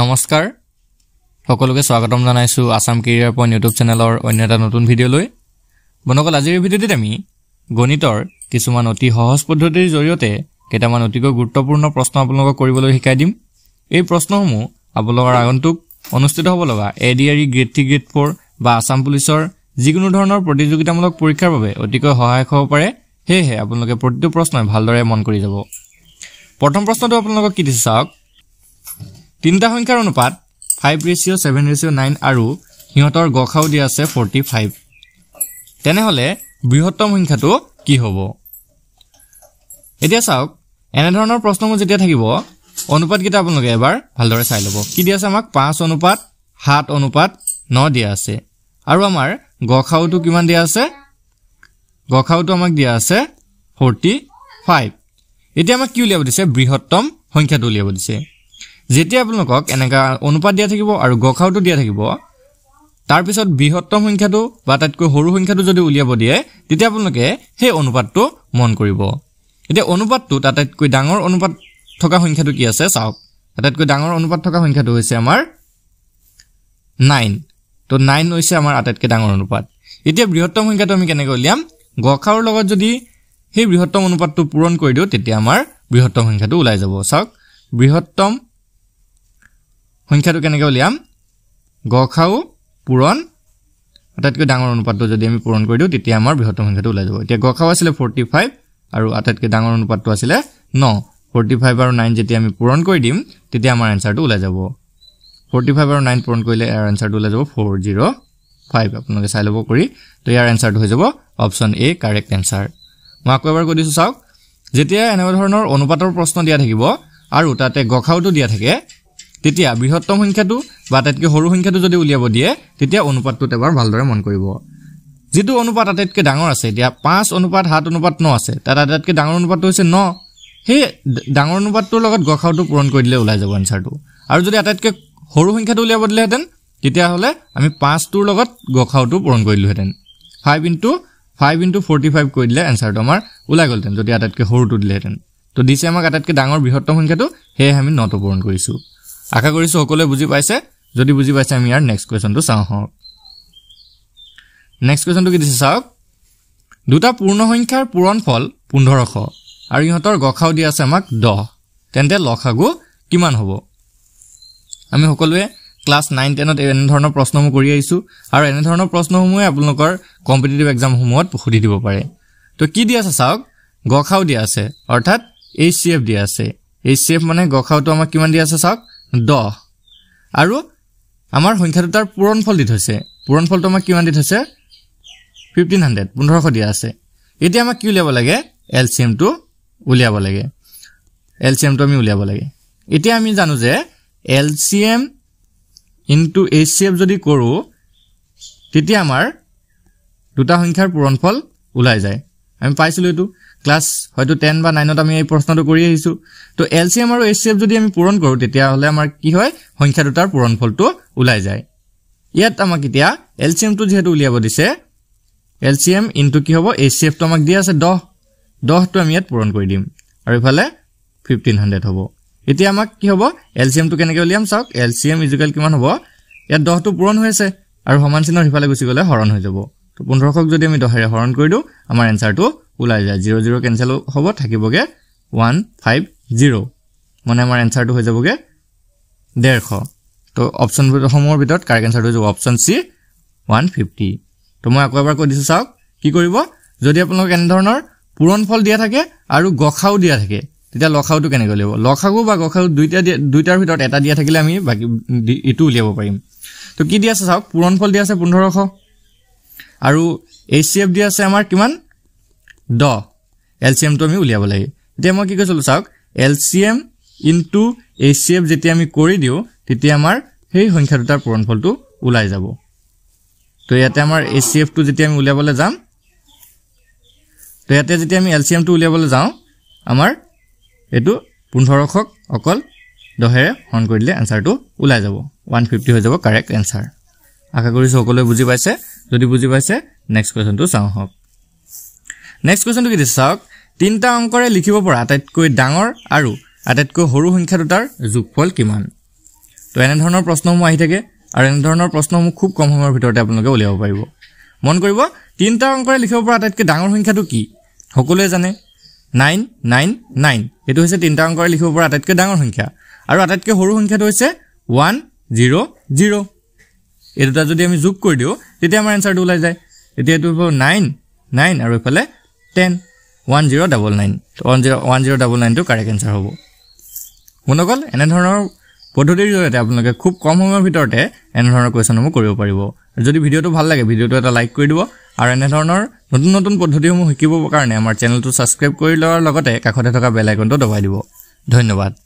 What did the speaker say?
নমস্কাৰ সকলোকে স্বাগতম জনাইছোঁ আছাম কেৰিয়াৰ পইণ্ট ইউটিউব চেনেলৰ অন্য এটা নতুন ভিডিঅ'লৈ বন্ধুসকল আজিৰ ভিডিঅ'টিত আমি গণিতৰ কিছুমান অতি সহজ পদ্ধতিৰ জৰিয়তে কেইটামান অতিকৈ গুৰুত্বপূৰ্ণ প্ৰশ্ন আপোনালোকক কৰিবলৈ শিকাই দিম এই প্ৰশ্নসমূহ আপোনালোকৰ আগন্তুক অনুষ্ঠিত হ'ব লগা A D R E grade three grade four বা আছাম পুলিচৰ যিকোনো ধৰণৰ প্ৰতিযোগিতামূলক পৰীক্ষাৰ বাবে অতিকৈ সহায়ক হ'ব পাৰে সেয়েহে আপোনালোকে প্ৰতিটো প্ৰশ্নই ভালদৰে মন কৰি যাব প্ৰথম প্ৰশ্নটো আপোনালোকক কি দিছে চাওক তিনিটা সংখ্যাৰ অনুপাত five ratio' seven ratio' nine আৰু সিহঁতৰ গ খাও দিয়া আছে ফৰ্টি ফাইভ তেনেহ'লে বৃহত্তম সংখ্যাটো কি হ'ব এতিয়া চাওক এনেধৰণৰ প্ৰশ্নবোৰ যেতিয়া থাকিব অনুপাতকেইটা আপোনালোকে এবাৰ ভালদৰে চাই ল'ব কি দিয়া আছে আমাক পাঁচ অনুপাত সাত অনুপাত ন দিয়া আছে আৰু আমাৰ গ খাওটো কিমান দিয়া আছে গ খাওটো আমাক দিয়া আছে ফৰ্টি ফাইভ এতিয়া আমাক কি উলিয়াব দিছে বৃহত্তম সংখ্যাটো উলিয়াব দিছে যেতিয়া আপোনালোকক এনেকা অনুপাত দিয়া থাকিব আৰু গ খাওটো দিয়া থাকিব তাৰপিছত বৃহত্তম সংখ্যাটো বা আটাইতকৈ সৰু সংখ্যাটো যদি উলিয়াব দিয়ে তেতিয়া আপোনালোকে সেই অনুপাতটো মন কৰিব এতিয়া অনুপাতটোত আটাইতকৈ ডাঙৰ অনুপাত থকা সংখ্যাটো কি আছে চাওক আটাইতকৈ ডাঙৰ অনুপাত থকা সংখ্যাটো হৈছে আমাৰ নাইন ত' নাইন হৈছে আমাৰ আটাইতকৈ ডাঙৰ অনুপাত এতিয়া বৃহত্তম সংখ্যাটো আমি কেনেকৈ উলিয়াম গ খাওৰ লগত যদি সেই বৃহত্তম অনুপাতটো পূৰণ কৰি দিওঁ তেতিয়া আমাৰ বৃহত্তম সংখ্যাটো ওলাই যাব চাওক বৃহত্তম সংখ্যাটো কেনেকৈ উলিয়াম গ খাও পূৰণ আটাইতকৈ ডাঙৰ অনুপাতটো যদি আমি পূৰণ কৰি দিওঁ তেতিয়া আমাৰ বৃহত্তম সংখ্যাটো ওলাই যাব এতিয়া গ খাও আছিলে ফৰ্টি ফাইভ আৰু আটাইতকৈ ডাঙৰ অনুপাতটো আছিলে ন ফৰ্টি ফাইভ আৰু নাইন যেতিয়া আমি পূৰণ কৰি দিম তেতিয়া আমাৰ এনচাৰটো ওলাই যাব ফৰ্টি ফাইভ আৰু নাইন পূৰণ কৰিলে ইয়াৰ এনচাৰটো ওলাই যাব ফ'ৰ জিৰ' ফাইভ আপোনালোকে চাই ল'ব কৰি তো ইয়াৰ এঞ্চাৰটো হৈ যাব অপশ্যন এ কাৰেক্ট এনচাৰ মই আকৌ এবাৰ কৈ দিছোঁ চাওক যেতিয়া এনেকুৱা ধৰণৰ অনুপাতৰ প্ৰশ্ন দিয়া থাকিব আৰু তাতে গ খাওটো দিয়া থাকে তেতিয়া বৃহত্তম সংখ্যাটো বা আটাইতকৈ সৰু সংখ্যাটো যদি উলিয়াব দিয়ে তেতিয়া অনুপাতটোত এবাৰ ভালদৰে মন কৰিব যিটো অনুপাত আটাইতকৈ ডাঙৰ আছে এতিয়া পাঁচ অনুপাত সাত অনুপাত ন আছে তাত আটাইতকৈ ডাঙৰ অনুপাতটো হৈছে ন সেই ডাঙৰ অনুপাতটোৰ লগত গষাওটো পূৰণ কৰি দিলে ওলাই যাব এনচাৰটো আৰু যদি আটাইতকৈ সৰু সংখ্যাটো উলিয়াব দিলেহেঁতেন তেতিয়াহ'লে আমি পাঁচটোৰ লগত গষাওটো পূৰণ কৰি দিলোহেঁতেন five into five into forty five কৰি দিলে এনচাৰটো আমাৰ ওলাই গ'লহেঁতেন যদি আটাইতকৈ সৰুটো দিলেহেঁতেন তো দিছে আমাক আটাইতকৈ ডাঙৰ বৃহত্তম সংখ্যাটো সেয়েহে আমি নটো পূৰণ কৰিছোঁ আশা কৰিছোঁ সকলোৱে বুজি পাইছে যদি বুজি পাইছে আমি ইয়াৰ নেক্সট কুৱেশ্যনটো চাওঁ হওক নেক্সট কুৱেশ্যনটো কি দিছে চাওক দুটা পূৰ্ণ সংখ্যাৰ পূৰণ ফল পোন্ধৰশ আৰু ইহঁতৰ গ দি আছে আমাক দহ তেন্তে ল খাগু কিমান হ'ব আমি সকলোৱে ক্লাছ নাইন টেনত এনেধৰণৰ প্ৰশ্নসমূহ কৰি আহিছোঁ আৰু এনেধৰণৰ প্ৰশ্নসমূহে আপোনালোকৰ কম্পিটেটিভ এক্সামসমূহত সুধি দিব পাৰে তো কি দি আছে চাওক গ খাও দিয়া আছে অৰ্থাৎ এইচ চি এফ দিয়া আছে এইচ চি এফ মানে গ আমাক কিমান দিয়া আছে চাওক দহ আৰু আমাৰ সংখ্যা দুটাৰ পূৰণ ফল দি থৈছে পূৰণ ফলটো আমাক কিমান দি থৈছে ফিফটিন হাণ্ড্ৰেড পোন্ধৰশ দিয়া আছে এতিয়া আমাক কি উলিয়াব লাগে এল চি এমটো উলিয়াব লাগে এল চি এমটো আমি উলিয়াব লাগে এতিয়া আমি জানো যে L C M into H C F যদি কৰোঁ তেতিয়া আমাৰ দুটা সংখ্যাৰ পূৰণফল ওলাই যায় আমি পাইছিলোঁ এইটো ক্লাছ হয়তো টেন বা নাইনত আমি এই প্ৰশ্নটো কৰি আহিছোঁ তো এল চি এম আৰু এইচ চি এফ যদি আমি পূৰণ কৰোঁ তেতিয়াহ'লে আমাৰ কি হয় সংখ্যা দুটাৰ পূৰণ ফলটো ওলাই যায় ইয়াত আমাক এতিয়া এল চি এমটো যিহেতু উলিয়াব দিছে এল চি এম ইনটো কি হ'ব এইচ চি এফটো আমাক দিয়া আছে দহ দহটো আমি ইয়াত পূৰণ কৰি দিম আৰু ইফালে ফিফটিন হাণ্ড্ৰেড হ'ব এতিয়া আমাক কি হ'ব এল চি এমটো কেনেকৈ উলিয়াম চাওক এল চি এম ইজুকেল কিমান হ'ব ইয়াত দহটো পূৰণ হৈ আছে আৰু সমান চিনৰ সিফালে গুচি গ'লে হৰণ হৈ যাব তো পোন্ধৰশক যদি আমি দহেৰে হৰণ কৰি দিওঁ আমাৰ এনচাৰটো ওলাই যায় জিৰ' জিৰ' কেঞ্চেল হ'ব থাকিবগৈ ওৱান ফাইভ জিৰ' মানে আমাৰ এনচাৰটো হৈ যাবগৈ ডেৰশ তো অপশ্যনসমূহৰ ভিতৰত কাৰেক্ট এনচাৰটো হৈ যাব অপশ্যন চি ওৱান ফিফটি তো মই আকৌ এবাৰ কৈ দিছোঁ চাওক কি কৰিব যদি আপোনালোকে এনেধৰণৰ ফল দিয়া থাকে আৰু গখাও দিয়া থাকে তেতিয়া লখাওটো কেনেকৈ উলিয়াব লখাও বা গখাও দুইটা দিয়া দুইটাৰ ভিতৰত এটা দিয়া থাকিলে আমি বাকী ইটো উলিয়াব পাৰিম তো কি দিয়া আছে চাওক পূৰণ ফল দিয়া আছে পোন্ধৰশ আৰু এ চি এফ ডি আছে আমাৰ কিমান দহ এল চি এমটো আমি উলিয়াব লাগে এতিয়া মই কি কৈছিলোঁ চাওক L C M into A C F যেতিয়া আমি কৰি দিওঁ তেতিয়া আমাৰ সেই সংখ্যা দুটাৰ পূৰণফলটো ওলাই যাব তো ইয়াতে আমাৰ এ চি এফটো যেতিয়া আমি উলিয়াবলৈ যাম তো ইয়াতে যেতিয়া আমি এল চি এমটো উলিয়াবলৈ যাওঁ আমাৰ এইটো পোন্ধৰশক অকল দহেৰে হৰণ কৰি দিলে এনচাৰটো ওলাই যাব ওৱান ফিফটি হৈ যাব কাৰেক্ট এনচাৰ আশা কৰিছোঁ সকলোৱে বুজি পাইছে যদি বুজি পাইছে নেক্সট কুৱেশ্যনটো চাওঁ হওক নেক্সট কুৱেশ্যনটো কি দিছে চাওক তিনিটা অংকৰে লিখিব পৰা আটাইতকৈ ডাঙৰ আৰু আটাইতকৈ সৰু সংখ্যা দুটাৰ যোগফল কিমান তো এনেধৰণৰ প্ৰশ্নসমূহ আহি থাকে আৰু এনেধৰণৰ প্ৰশ্নসমূহ খুব কম সময়ৰ ভিতৰতে আপোনালোকে উলিয়াব পাৰিব মন কৰিব তিনিটা অংকৰে লিখিব পৰা আটাইতকৈ ডাঙৰ সংখ্যাটো কি সকলোৱে জানে নাইন নাইন নাইন এইটো হৈছে তিনিটা অংকৰে লিখিব পৰা আটাইতকৈ ডাঙৰ সংখ্যা আৰু আটাইতকৈ সৰু সংখ্যাটো হৈছে ওৱান জিৰ' জিৰ' এই দুটা যদি আমি যোগ কৰি দিওঁ তেতিয়া আমাৰ এনচাৰটো ওলাই যায় এতিয়া এইটো হ'ব নাইন নাইন আৰু এইফালে ten one zero' double nine one zero' one zero' double নাইনটো কাৰেক্ট এনচাৰ হ'ব মনে অকল এনেধৰণৰ পদ্ধতিৰ জৰিয়তে আপোনালোকে খুব কম সময়ৰ ভিতৰতে এনেধৰণৰ কুৱেশ্যনসমূহ কৰিব পাৰিব যদি ভিডিঅ'টো ভাল লাগে ভিডিঅ'টো এটা লাইক কৰি দিব আৰু এনেধৰণৰ নতুন নতুন পদ্ধতিসমূহ শিকিবৰ কাৰণে আমাৰ চেনেলটো ছাবস্ক্ৰাইব কৰি লোৱাৰ লগতে কাষতে থকা বেল দবাই দিব ধন্যবাদ